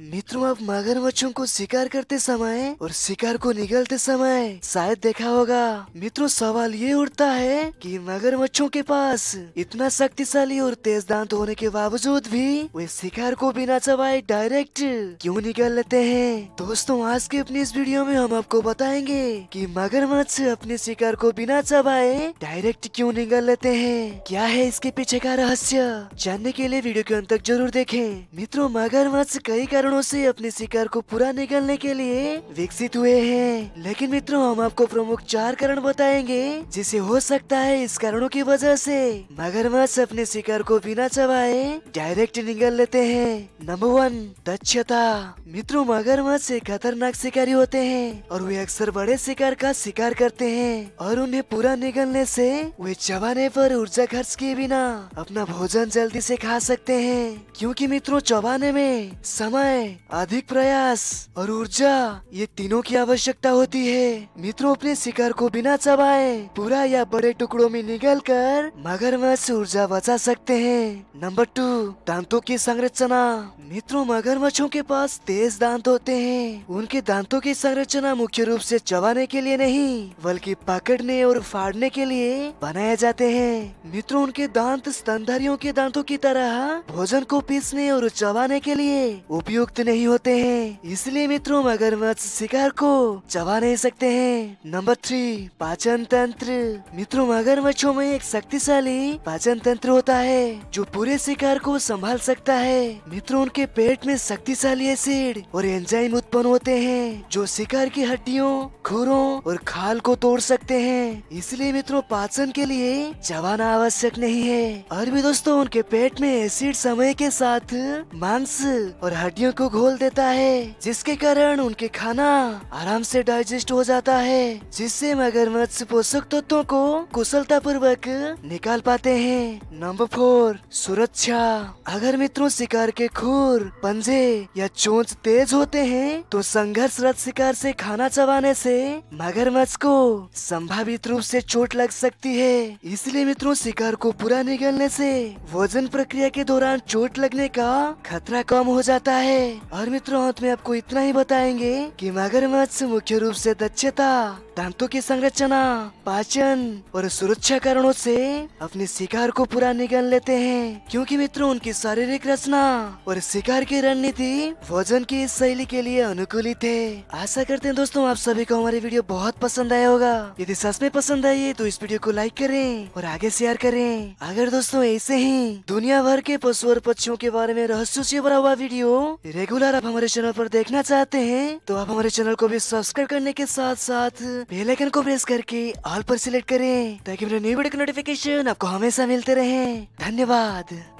मित्रों आप मगरमच्छों को शिकार करते समय और शिकार को निगलते समय शायद देखा होगा मित्रों सवाल ये उठता है कि मगरमच्छों के पास इतना शक्तिशाली और तेज दांत होने के बावजूद भी वे शिकार को बिना चबाए डायरेक्ट क्यों निकल लेते हैं दोस्तों आज के अपने इस वीडियो में हम आपको बताएंगे कि मगरमच्छ अपने शिकार को बिना चबाए डायरेक्ट क्यों निकल लेते हैं क्या है इसके पीछे का रहस्य जानने के लिए वीडियो के अंत तक जरूर देखे मित्रों मगरमच्छ कई कारणों से अपने शिकार को पूरा निकलने के लिए विकसित हुए हैं लेकिन मित्रों हम आपको प्रमुख चार कारण बताएंगे जिसे हो सकता है इस कारणों की वजह से मगरमच्छ अपने शिकार को बिना चबाए डायरेक्ट निकल लेते हैं नंबर वन दक्षता मित्रों मगरमच्छ एक खतरनाक शिकारी होते हैं और वे अक्सर बड़े शिकार का शिकार करते हैं और उन्हें पूरा निकलने से वे चबाने पर ऊर्जा खर्च किए बिना अपना भोजन जल्दी से खा सकते हैं क्योंकि मित्रों चबाने में समय समय अधिक प्रयास और ऊर्जा ये तीनों की आवश्यकता होती है मित्रों अपने शिकार को बिना चबाए पूरा या बड़े टुकड़ों में निकल कर मगरमच्छ ऊर्जा बचा सकते हैं नंबर टू दांतों की संरचना मित्रों मगरमच्छों के पास तेज दांत होते हैं उनके दांतों की संरचना मुख्य रूप से चबाने के लिए नहीं बल्कि पकड़ने और फाड़ने के लिए बनाए जाते हैं मित्रों उनके दांत स्तनधारियों के दांतों की तरह भोजन को पीसने और चबाने के लिए उपयोग उपयुक्त नहीं होते हैं इसलिए मित्रों मगरमच्छ शिकार को चबा नहीं सकते हैं नंबर थ्री पाचन तंत्र मित्रों मगरमच्छों में एक शक्तिशाली पाचन तंत्र होता है जो पूरे शिकार को संभाल सकता है मित्रों उनके पेट में शक्तिशाली एसिड और एंजाइम उत्पन्न होते हैं जो शिकार की हड्डियों खुरों और खाल को तोड़ सकते हैं इसलिए मित्रों पाचन के लिए चबाना आवश्यक नहीं है और भी दोस्तों उनके पेट में एसिड समय के साथ मांस और हड्डियों को घोल देता है जिसके कारण उनके खाना आराम से डाइजेस्ट हो जाता है जिससे मगरमच्छ पोषक तत्वों को कुशलता पूर्वक निकाल पाते हैं नंबर फोर सुरक्षा अगर मित्रों शिकार के खुर पंजे या चोंच तेज होते हैं तो संघर्षरत शिकार से खाना चबाने से मगरमच्छ को संभावित रूप से चोट लग सकती है इसलिए मित्रों शिकार को पूरा निगलने से वजन प्रक्रिया के दौरान चोट लगने का खतरा कम हो जाता है और मित्रों अंत में आपको इतना ही बताएंगे कि मगरमच्छ मुख्य रूप से दक्षता दांतों की संरचना पाचन और सुरक्षा कारणों से अपने शिकार को पूरा निगल लेते हैं क्योंकि मित्रों उनकी शारीरिक रचना और शिकार की रणनीति भोजन की इस शैली के लिए अनुकूलित है आशा करते हैं दोस्तों आप सभी को हमारी वीडियो बहुत पसंद आया होगा यदि सच में पसंद आई तो इस वीडियो को लाइक करें और आगे शेयर करें अगर दोस्तों ऐसे ही दुनिया भर के पशु और पक्षियों के बारे में रहस्यों से भरा हुआ वीडियो रेगुलर आप हमारे चैनल पर देखना चाहते हैं तो आप हमारे चैनल को भी सब्सक्राइब करने के साथ साथ बेल आइकन को प्रेस करके ऑल पर सिलेक्ट करें ताकि मेरे न्यू वीडियो के नोटिफिकेशन आपको हमेशा मिलते रहे धन्यवाद